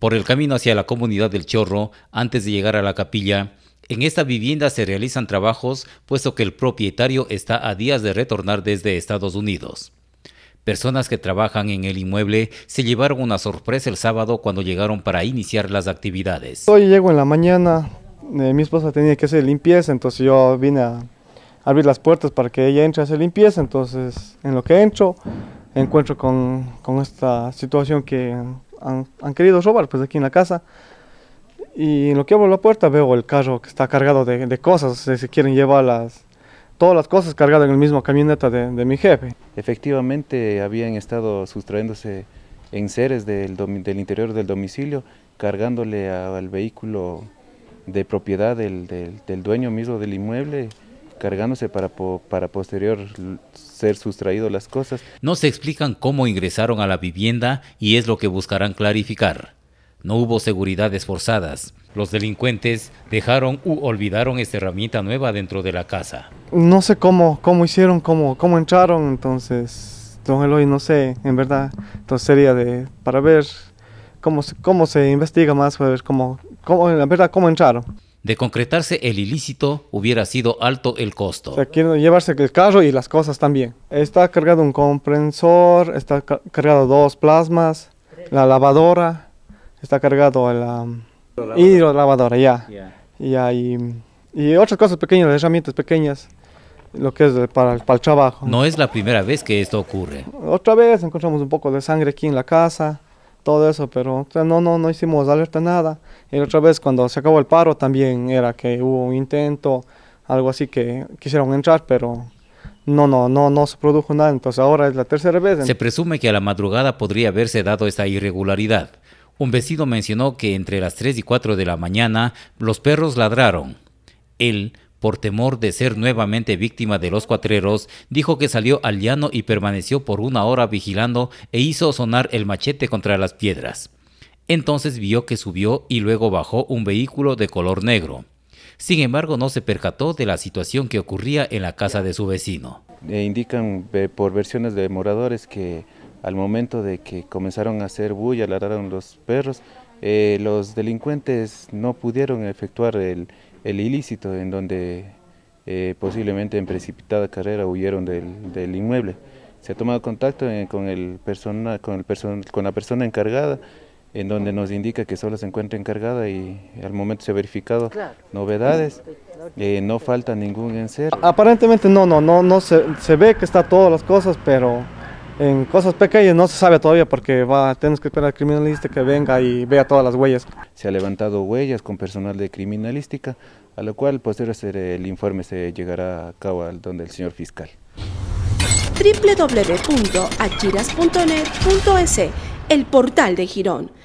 Por el camino hacia la comunidad del Chorro, antes de llegar a la capilla, en esta vivienda se realizan trabajos puesto que el propietario está a días de retornar desde Estados Unidos. Personas que trabajan en el inmueble se llevaron una sorpresa el sábado cuando llegaron para iniciar las actividades. Hoy llego en la mañana, eh, mi esposa tenía que hacer limpieza, entonces yo vine a abrir las puertas para que ella entre a hacer limpieza, entonces en lo que entro encuentro con, con esta situación que han, querido robar pues aquí en la casa. Y en lo que abro la puerta veo el carro que está cargado de, cosas, se, quieren llevar las, todas las cosas cargadas en el mismo camioneta de, mi jefe. Efectivamente habían estado sustrayéndose en seres del, del interior del domicilio, cargándole al vehículo de propiedad del, del, del dueño mismo del inmueble, cargándose para, para posterior ser sustraído las cosas. No se explican cómo ingresaron a la vivienda y es lo que buscarán clarificar. No hubo seguridades forzadas. Los delincuentes dejaron u olvidaron esta herramienta nueva dentro de la casa. No sé cómo, cómo hicieron, cómo, cómo entraron, entonces, don Eloy, no sé, en verdad. Entonces sería de, para ver cómo, cómo se investiga más, para ver cómo, cómo, en verdad, cómo entraron. De concretarse el ilícito, hubiera sido alto el costo. O quieren llevarse el carro y las cosas también. Está cargado un comprensor, está cargado dos plasmas, la lavadora, está cargado la mm, hidrolavadora, hidrolavadora ya. Y ya mm, y, otras cosas pequeñas, herramientas pequeñas, lo que es para, para el trabajo. No es la primera vez que esto ocurre. Otra vez encontramos un poco de sangre aquí en la casa todo eso, pero no, no, no hicimos alerta nada. Y otra vez cuando se acabó el paro también era que hubo un intento, algo así que quisieron entrar, pero no, no, no, no se produjo nada. Entonces ahora es la tercera vez. Se presume que a la madrugada podría haberse dado esta irregularidad. Un vecino mencionó que entre las 3 y 4 de la mañana los perros ladraron. Él por temor de ser nuevamente víctima de los cuatreros, dijo que salió al llano y permaneció por una hora vigilando e hizo sonar el machete contra las piedras. Entonces vio que subió y luego bajó un vehículo de color negro. Sin embargo, no se percató de la situación que ocurría en la casa de su vecino. E indican eh, por versiones de moradores que al momento de que comenzaron a hacer bulla, ladraron los perros, eh, los delincuentes no pudieron efectuar el, el ilícito, en donde eh, posiblemente en precipitada carrera huyeron del, del, inmueble. Se ha tomado contacto eh, con, el persona, con, el con la persona encargada, en donde nos indica que solo se encuentra encargada y al momento se ha verificado novedades, eh, no falta ningún encerro. Aparentemente no, no, no, no se, se ve que está todas las cosas, pero en cosas pequeñas no se sabe todavía porque va, tenemos que esperar al criminalista que venga y vea todas las huellas. Se ha levantado huellas con personal de criminalística, a lo cual posterior pues, ser el informe se llegará a cabo al donde el señor fiscal. www.achiras.net.es, el portal de Girón.